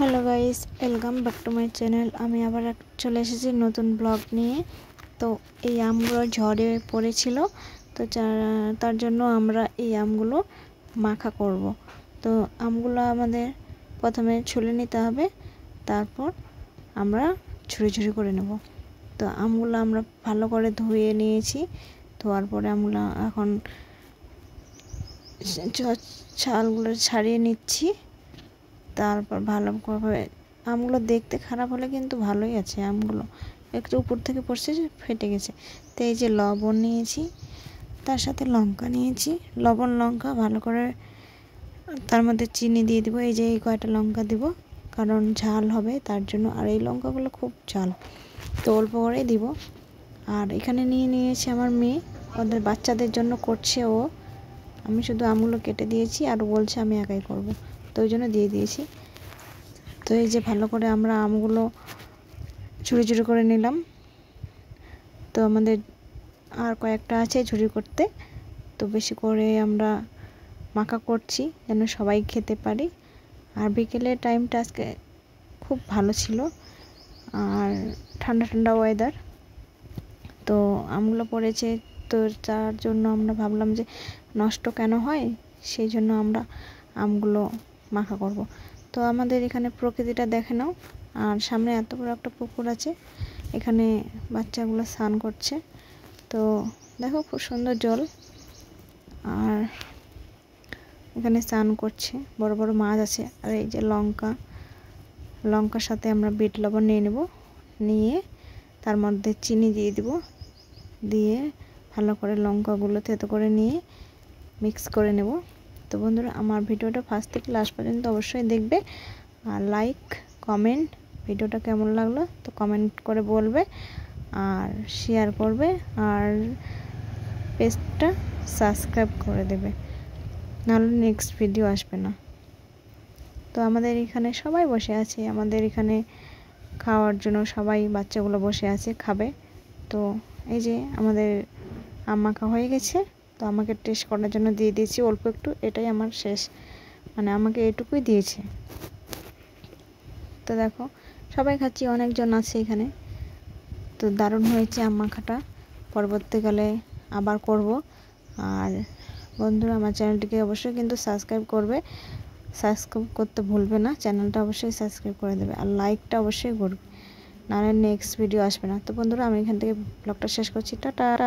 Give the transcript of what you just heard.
Hello guys welcome back to my channel আমি আবার চলে এসেছি নতুন ব্লগ নিয়ে তো এই আমগুলো ঝড়ে পড়েছিল তো তার জন্য আমরা এই আমগুলো মাখা করব তো আমগুলো আমাদের প্রথমে ছুলে নিতে হবে তারপর আমরা ছুরি ছুরি করে নেব তো আমগুলো আমরা ভালো করে ধুয়ে নিয়েছি ধোয়ার পরে আমগুলো এখন ছালগুলো ছাড়িয়ে নিচ্ছি তারপর ভালো করে আমগুলো দেখতে খারাপ হলে কিন্তু ভালোই আছে আমগুলো একটু উপর থেকে পড়ছে ফেটে গেছে তো এই যে লবণ নিয়েছি তার সাথে লঙ্কা নিয়েছি লবণ লঙ্কা ভালো করে তার মধ্যে চিনি দিয়ে দিব এই যে এই কয়টা লঙ্কা দিব কারণ ঝাল হবে তার জন্য আর এই লঙ্কাগুলো খুব ঝাল তো অল্প করেই দিব আর এখানে নিয়ে নিয়েছি আমার মেয়ে ওদের বাচ্চাদের জন্য করছে ও আমি শুধু আমগুলো কেটে দিয়েছি আর বলছে আমি একাই করব। তো ওই জন্য দিয়ে দিয়েছি তো এই যে ভালো করে আমরা আমগুলো ঝুড়ি ঝুড়ি করে নিলাম তো আমাদের আর কয়েকটা আছে ঝুড়ি করতে তো বেশি করে আমরা মাখা করছি যেন সবাই খেতে পারি আর বিকেলের টাইমটা আজকে খুব ভালো ছিল আর ঠান্ডা ঠান্ডা ওয়েদার তো আমগুলো পড়েছে তো যার জন্য আমরা ভাবলাম যে নষ্ট কেন হয় সেই জন্য আমরা আমগুলো মাখা করব। তো আমাদের এখানে প্রকৃতিটা দেখে নাও আর সামনে এত বড় একটা পুকুর আছে এখানে বাচ্চাগুলো স্নান করছে তো দেখো খুব সুন্দর জল আর এখানে স্নান করছে বড় বড় মাছ আছে আর এই যে লঙ্কা লঙ্কার সাথে আমরা বিট লবণ নিয়ে নেব নিয়ে তার মধ্যে চিনি দিয়ে দিব দিয়ে ভালো করে লঙ্কাগুলো থেতো করে নিয়ে মিক্স করে নেব তো বন্ধুরা আমার ভিডিওটা ফার্স্ট থেকে লাস্ট পর্যন্ত অবশ্যই দেখবে আর লাইক কমেন্ট ভিডিওটা কেমন লাগলো তো কমেন্ট করে বলবে আর শেয়ার করবে আর পেজটা সাবস্ক্রাইব করে দেবে নাহলে নেক্সট ভিডিও আসবে না তো আমাদের এখানে সবাই বসে আছে আমাদের এখানে খাওয়ার জন্য সবাই বাচ্চাগুলো বসে আছে খাবে তো এই যে আমাদের আম্মাকা হয়ে গেছে তো আমাকে টেস্ট করার জন্য দিয়ে দিয়েছি অল্প একটু এটাই আমার শেষ মানে আমাকে এটুকুই দিয়েছে তো দেখো সবাই খাচ্ছি অনেকজন আছে এখানে তো দারুণ হয়েছে আম মাখাটা পরবর্তীকালে আবার করব আর বন্ধুরা আমার চ্যানেলটিকে অবশ্যই কিন্তু সাবস্ক্রাইব করবে সাবস্ক্রাইব করতে ভুলবে না চ্যানেলটা অবশ্যই সাবস্ক্রাইব করে দেবে আর লাইকটা অবশ্যই করবে নাহলে নেক্সট ভিডিও আসবে না তো বন্ধুরা আমি এখান থেকে ব্লগটা শেষ করছি টাটা